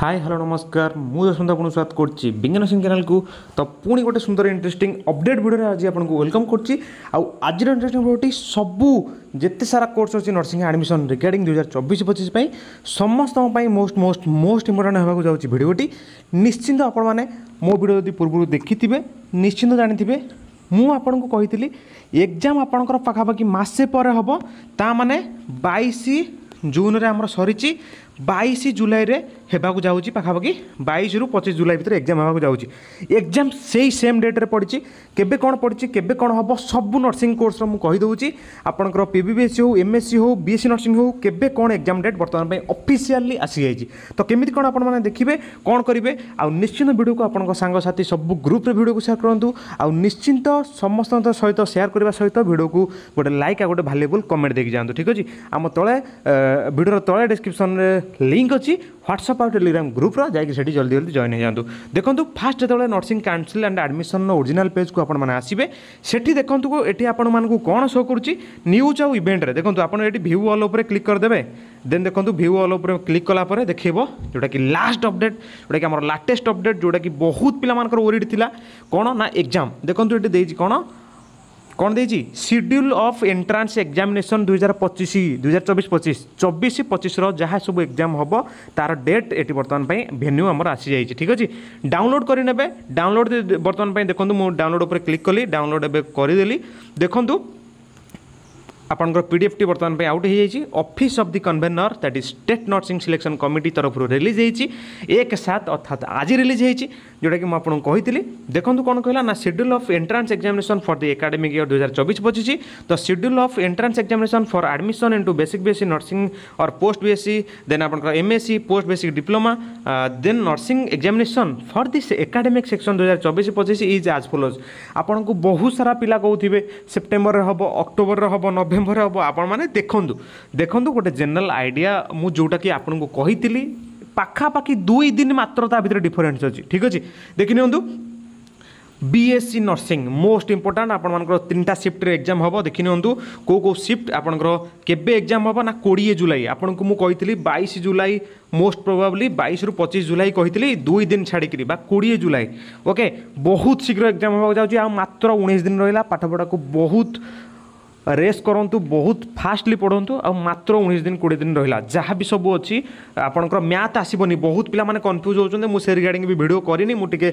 high hello ନମସ୍କାର ମୁଁ ଯଶୋନ୍ତ ଆପଣଙ୍କୁ ସ୍ୱାଗତ କରୁଛି ବିଜ୍ଞାନ ସିଂ ଚ୍ୟାନେଲକୁ ତ ପୁଣି ଗୋଟେ ସୁନ୍ଦର ଇଣ୍ଟରେଷ୍ଟିଂ ଅପଡେଟ୍ ଭିଡ଼ିଓରେ ଆଜି ଆପଣଙ୍କୁ ୱେଲକମ୍ କରୁଛି ଆଉ ଆଜିର ଇଣ୍ଟରେଷ୍ଟିଂ ଭିଡ଼ିଓଟି ସବୁ ଯେତେ ସାରା କୋର୍ସ ଅଛି ନର୍ସିଂ ଆଡ଼ମିସନ୍ ରିଗାର୍ଡ଼ିଂ ଦୁଇ ହଜାର ଚବିଶ ପଚିଶ ପାଇଁ ସମସ୍ତଙ୍କ ପାଇଁ ମୋଷ୍ଟ ମୋଷ୍ଟ ମୋଷ୍ଟ ଇମ୍ପୋର୍ଟାଣ୍ଟ ହେବାକୁ ଯାଉଛି ଭିଡ଼ିଓଟି ନିଶ୍ଚିନ୍ତ ଆପଣମାନେ ମୋ ଭିଡ଼ିଓ ଯଦି ପୂର୍ବରୁ ଦେଖିଥିବେ ନିଶ୍ଚିନ୍ତ ଜାଣିଥିବେ ମୁଁ ଆପଣଙ୍କୁ କହିଥିଲି ଏକ୍ଜାମ୍ ଆପଣଙ୍କର ପାଖାପାଖି ମାସେ ପରେ ହେବ ତା ମାନେ ବାଇଶ ଜୁନ୍ରେ ଆମର ସରିଛି বাইশ জুলাইরে ହେବାକୁ ଯାଉଛି ପାଖାପାଖି ବାଇଶରୁ ପଚିଶ ଜୁଲାଇ ଭିତରେ ଏକ୍ଜାମ୍ ହେବାକୁ ଯାଉଛି ଏକ୍ଜାମ୍ ସେଇ ସେମ୍ ଡେଟ୍ରେ ପଡ଼ିଛି କେବେ କ'ଣ ପଡ଼ିଛି କେବେ କ'ଣ ହେବ ସବୁ ନର୍ସିଂ କୋର୍ସର ମୁଁ କହିଦେଉଛି ଆପଣଙ୍କର P B B S C ହେଉ ଏମ୍ ଏସ୍ ସି ହେଉ ବି ଏସ୍ ସି ନର୍ସିଂ ହେଉ କେବେ କ'ଣ ଏକ୍ଜାମ୍ ଡେଟ୍ ବର୍ତ୍ତମାନ ପାଇଁ ଅଫିସିଆଲି ଆସିଯାଇଛି ତ କେମିତି କ'ଣ ଆପଣମାନେ ଦେଖିବେ କ'ଣ କରିବେ ଆଉ ନିଶ୍ଚିନ୍ତ ଭିଡ଼ିଓକୁ ଆପଣଙ୍କ ସାଙ୍ଗସାଥି ସବୁ ଗ୍ରୁପ୍ରେ ଭିଡ଼ିଓକୁ ସେୟାର କରନ୍ତୁ ଆଉ ନିଶ୍ଚିନ୍ତ ସମସ୍ତଙ୍କ ସହିତ ସେୟାର କରିବା ସହିତ ଭିଡ଼ିଓକୁ ଗୋଟେ ଲାଇକ୍ ଆଉ ଗୋଟେ ଭାଲ୍ୟୁବୁଲ୍ କମେଣ୍ଟ ଦେଇକି ଯାଆନ୍ତୁ ଠିକ୍ ଅଛି ଆମ ତଳେ ଭିଡ଼ିଓର ତଳେ ଡିସ୍କ୍ରିପ୍ସନ୍ରେ লিঙ্ক ଅଛି ହ୍ୱାଟ୍ସଆପ୍ ଆଉ ଟେଲିଗ୍ରାମ୍ ଗ୍ରୁପ୍ର ଯାଇକି ସେଠି ଜଲ୍ଦି ଜଲ୍ଦି ଜଏନ୍ ହେଇଯାଆନ୍ତୁ ଦେଖନ୍ତୁ ଫାଷ୍ଟ ଯେତେବେଳେ ନର୍ସିଂ କାଉନସିଲ୍ ଆଣ୍ଡ ଆଡ଼ମିସନ୍ର ଓରିଜିନାଲ୍ ପେଜ୍କୁ ଆପଣମାନେ ଆସିବେ ସେଠି ଦେଖନ୍ତୁ ଏଠି ଆପଣମାନଙ୍କୁ କ'ଣ ଶୋ କରୁଛି ନ୍ୟୁଜ୍ ଆଉ ଇଭେଣ୍ଟରେ ଦେଖନ୍ତୁ ଆପଣ ଏଠି ଭ୍ୟୁ ଅଲ୍ ଉପରେ କ୍ଲିକ୍ କରିଦେବେ ଦେନ୍ ଦେଖନ୍ତୁ ଭ୍ୟୁ ଅଲ୍ ଉପରେ କ୍ଲିକ୍ କଲା ପରେ ଦେଖେଇବ ଯେଉଁଟାକି ଲାଷ୍ଟ ଅପଡ଼େଟ୍ ଯେଉଁଟାକି ଆମର ଲାଟେଷ୍ଟ ଅପଡ଼େଟ୍ ଯେଉଁଟାକି ବହୁତ ପିଲାମାନଙ୍କର ଓରିଡ଼ି ଥିଲା କ'ଣ ନା ଏକ୍ଜାମ୍ ଦେଖନ୍ତୁ ଏଠି ଦେଇଛି କ'ଣ କ'ଣ ଦେଇଛି ସିଡ୍ୟୁଲ୍ ଅଫ୍ ଏଣ୍ଟ୍ରାନ୍ସ ଏକ୍ଜାମିନେସନ୍ ଦୁଇହଜାର ପଚିଶ ଦୁଇ ହଜାର ଚବିଶ ପଚିଶ ଚବିଶ ପଚିଶର ଯାହା ସବୁ ଏକ୍ଜାମ୍ ହେବ ତା'ର ଡେଟ୍ ଏଠି ବର୍ତ୍ତମାନ ପାଇଁ ଭେନ୍ୟୁ ଆମର ଆସିଯାଇଛି ଠିକ୍ ଅଛି ଡାଉନଲୋଡ଼୍ କରିନେବେ ଡାଉନଲୋଡ଼୍ ବର୍ତ୍ତମାନ ପାଇଁ ଦେଖନ୍ତୁ ମୁଁ ଡାଉନଲୋଡ଼ ଉପରେ କ୍ଲିକ୍ କଲି ଡାଉନଲୋଡ଼୍ ଏବେ କରିଦେଲି ଦେଖନ୍ତୁ আপনার পিডিএফটি বর্তমান আউট হয়ে যাই office of the convenor that is state nursing selection committee তরফর রিলিজ হয়েছি এক সাত অর্থাৎ আজ রিলিজ হয়েছি যেটাকি মু আপনার কহিলি দেখুন কোণ কহিলা না schedule of entrance examination for the academic year ଦୁଇ ହଜାର ଚବିଶ ପଚିଶ ତ schedule of entrance examination for admission in to basic B Sc nursing or post B Sc then ଆପଣଙ୍କର M Sc post basic diploma then nursing examination for the academic section ଦୁଇ ହଜାର ଚବିଶ ପଚିଶ ଇଜ୍ ଆଜ୍ ଫଲୋଜ୍ ଆପଣଙ୍କୁ ବହୁତ ସାରା ପିଲା କହୁଥିବେ ସେପ୍ଟେମ୍ବରରେ ହେବ ଅକ୍ଟୋବରରେ ହେବ ନଭେମ୍ବର ନଭେମ୍ବର ହେବ ଆପଣମାନେ ଦେଖନ୍ତୁ ଦେଖନ୍ତୁ ଗୋଟେ ଜେନେରାଲ୍ ଆଇଡ଼ିଆ ମୁଁ ଯେଉଁଟାକି ଆପଣଙ୍କୁ କହିଥିଲି ପାଖାପାଖି ଦୁଇ ଦିନ ମାତ୍ର ତା ଭିତରେ ଡିଫରେନ୍ସ ଅଛି ଠିକ୍ ଅଛି ଦେଖିନିଅନ୍ତୁ বিএসসি নর্সিং মোস্ট ইম্পর্টাট আপনার তিনটা সিফ্টরে এক্সাম হব দেখি নিহতু কেউ কেউ সিফ্ট আপনার কেবে এক্সাম হব না কোড়িয়ে জুলাই আপনার মুি বাইশ জুলাই মোস্ট প্রোবাবলি বাইশ রু পঁচিশ জুলাই কহিলি দুই দিন ছাড়িকি বা কোড়িয়ে জুলাই ওকে বহুত শীঘ্র এক্সাম হওয়া যাচ্ছে আত্র উনিশ দিন রহলা পাঠপড়া বহুত ରେସ୍ କରନ୍ତୁ ବହୁତ ଫାଷ୍ଟଲି ପଢ଼ନ୍ତୁ ଆଉ ମାତ୍ର ଉଣେଇଶ ଦିନ କୋଡ଼ିଏ ଦିନ ରହିଲା ଯାହା ବି ସବୁ ଅଛି ଆପଣଙ୍କର ମ୍ୟାଥ୍ ଆସିବନି ବହୁତ ପିଲାମାନେ କନଫ୍ୟୁଜ୍ ହେଉଛନ୍ତି ମୁଁ ସେ ରିଗାର୍ଡ଼ିଂ ବି ଭିଡ଼ିଓ କରିନି ମୁଁ ଟିକେ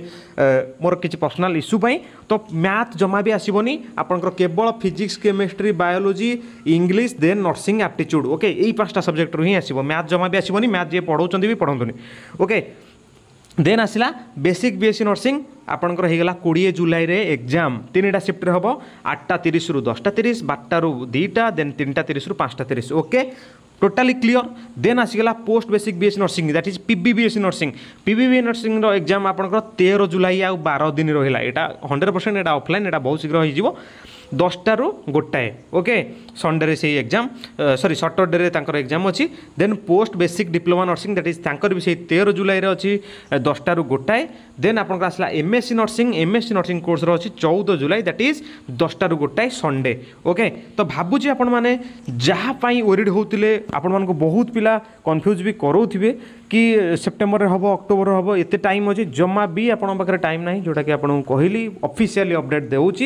ମୋର କିଛି ପର୍ସନାଲ୍ ଇସ୍ୟୁ ପାଇଁ ତ ମ୍ୟାଥ୍ ଜମା ବି ଆସିବନି ଆପଣଙ୍କର କେବଳ physics chemistry biology English then nursing aptitude okay ଏଇ ପାଞ୍ଚଟା ସବଜେକ୍ଟରୁ ହିଁ ଆସିବ ମ୍ୟାଥ୍ ଜମା ବି ଆସିବନି ମ୍ୟାଥ୍ ଯିଏ ପଢ଼ାଉଛନ୍ତି ବି ପଢ଼ନ୍ତୁନି ଓକେ দেন আসিলা বেসিক বিএসসি নর্সিং আপনার হয়েগলা কোড়িয়ে জুলাইরে এক্সাম তিনটা সিফ্টরে হব আটটা তিরিশ রু দশটা তিরিশ বারটা রু দুইটা দেন তিনটা তিরিশ রু পাঁচটা তিরিশ ওকে টোটালি ক্লিয়র দেন আসিগলা post basic B Sc nursing that is P B B Sc nursing P B B নর্সিংর এক্সাম আপনার তের জুলাই আর বার দিন রহিলা এটা হন্ড্রেড পরসেন্ট এটা অফলাইন এটা বহু শীঘ্র হয়ে যাব ଦଶଟାରୁ ଗୋଟାଏ ଓକେ ସଣ୍ଡେରେ ସେଇ ଏକ୍ଜାମ୍ ସରି ସଟର୍ଡ଼େରେ ତାଙ୍କର ଏକ୍ଜାମ୍ ଅଛି then post basic diploma nursing that is ତାଙ୍କର ବି ସେଇ ତେର ଜୁଲାଇରେ ଅଛି ଦଶଟାରୁ ଗୋଟାଏ ଦେନ୍ ଆପଣଙ୍କର ଆସିଲା ଏମ୍ଏସ୍ସି ନର୍ସିଂ ଏମ୍ଏସ୍ସି ନର୍ସିଂ କୋର୍ସର ଅଛି ଚଉଦ ଜୁଲାଇ ଦ୍ୟାଟ୍ ଇଜ୍ ଦଶଟାରୁ ଗୋଟାଏ ସଣ୍ଡେ ଓକେ ତ ଭାବୁଛି ଆପଣମାନେ ଯାହା ପାଇଁ ୱରିଡ଼୍ ହେଉଥିଲେ ଆପଣମାନଙ୍କୁ ବହୁତ ପିଲା କନଫ୍ୟୁଜ୍ ବି କରାଉଥିବେ କି ସେପ୍ଟେମ୍ବରରେ ହେବ ଅକ୍ଟୋବର ହେବ ଏତେ ଟାଇମ୍ ଅଛି ଜମା ବି ଆପଣଙ୍କ ପାଖରେ ଟାଇମ୍ ନାହିଁ ଯେଉଁଟାକି ଆପଣଙ୍କୁ କହିଲି ଅଫିସିଆଲି ଅପଡ଼େଟ୍ ଦେଉଛି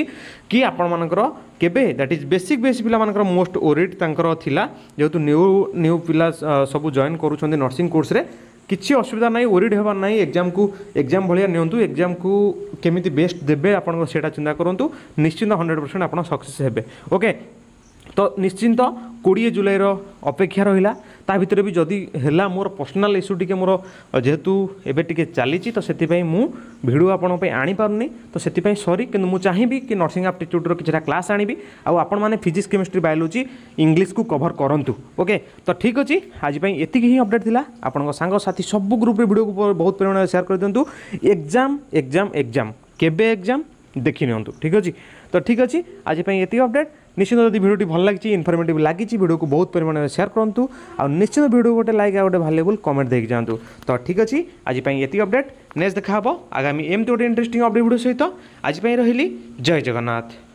କି ଆପଣମାନଙ୍କର କେବେ ଦ୍ୟାଟ୍ ଇଜ୍ ବେସିକ୍ ବେସିକ୍ ପିଲାମାନଙ୍କର ମୋଷ୍ଟ ଓରିଟ୍ ତାଙ୍କର ଥିଲା ଯେହେତୁ ନ୍ୟୁ ନ୍ୟୁ ପିଲା ସବୁ ଜଏନ୍ କରୁଛନ୍ତି ନର୍ସିଂ କୋର୍ସରେ କିଛି ଅସୁବିଧା ନାହିଁ ଓରିଡ଼ ହେବାର ନାହିଁ ଏକ୍ଜାମକୁ ଏକ୍ଜାମ ଭଳିଆ ନିଅନ୍ତୁ ଏକ୍ଜାମକୁ କେମିତି ବେଷ୍ଟ ଦେବେ ଆପଣଙ୍କ ସେଇଟା ଚିନ୍ତା କରନ୍ତୁ ନିଶ୍ଚିନ୍ତ ହଣ୍ଡ୍ରେଡ଼ ପରସେଣ୍ଟ ଆପଣ ସକ୍ସେସ୍ ହେବେ ଓକେ ତ ନିଶ୍ଚିନ୍ତ କୋଡ଼ିଏ ଜୁଲାଇର ଅପେକ୍ଷା ରହିଲା ତା ଭିତରେ ବି ଯଦି ହେଲା ମୋର ପର୍ସନାଲ୍ ଇସ୍ୟୁ ଟିକେ ମୋର ଯେହେତୁ ଏବେ ଟିକେ ଚାଲିଛି ତ ସେଥିପାଇଁ ମୁଁ ଭିଡ଼ିଓ ଆପଣଙ୍କ ପାଇଁ ଆଣିପାରୁନି ତ ସେଥିପାଇଁ ସରି କିନ୍ତୁ ମୁଁ ଚାହିଁବି କି ନର୍ସିଂ ଆପ୍ଟିଚ୍ୟୁଡ଼୍ର କିଛିଟା କ୍ଲାସ୍ ଆଣିବି ଆଉ ଆପଣମାନେ ଫିଜିକ୍ସ କେମିଷ୍ଟ୍ରି ବାୟୋଲୋଜି ଇଂଲିଶକୁ କଭର୍ କରନ୍ତୁ ଓକେ ତ ଠିକ୍ ଅଛି ଆଜି ପାଇଁ ଏତିକି ହିଁ ଅପଡ଼େଟ୍ ଥିଲା ଆପଣଙ୍କ ସାଙ୍ଗସାଥି ସବୁ ଗ୍ରୁପ୍ରେ ଭିଡ଼ିଓକୁ ବହୁତ ପରିମାଣରେ ସେୟାର କରିଦିଅନ୍ତୁ ଏକ୍ଜାମ୍ ଏକ୍ଜାମ୍ ଏକ୍ଜାମ୍ କେବେ ଏକ୍ଜାମ୍ ଦେଖି ନିଅନ୍ତୁ ଠିକ୍ ଅଛି ତ ଠିକ୍ ଅଛି ଆଜି ପାଇଁ ଏତିକି ଅପଡ଼େଟ୍ নিশ্চিত যদি ভিডিওটি ভাল লাগছে ইনফরমেটিভ লাগিছে ভিডিওকে বহুত পরিমাণে সেয়ার করতু আশ্চিত ভিডিও গোটে লাইক আর গোটে ভালুয়েবল কমেন্ট দিয়ে যাতে তো ঠিক আছে আজপাই এত অপডেট নেক্সট দেখা হব আগামী এমতি গোটে ইন্টারেস্টিং অপডেট ভিডিও সহ আজপাই রহলি জয় জগন্নাথ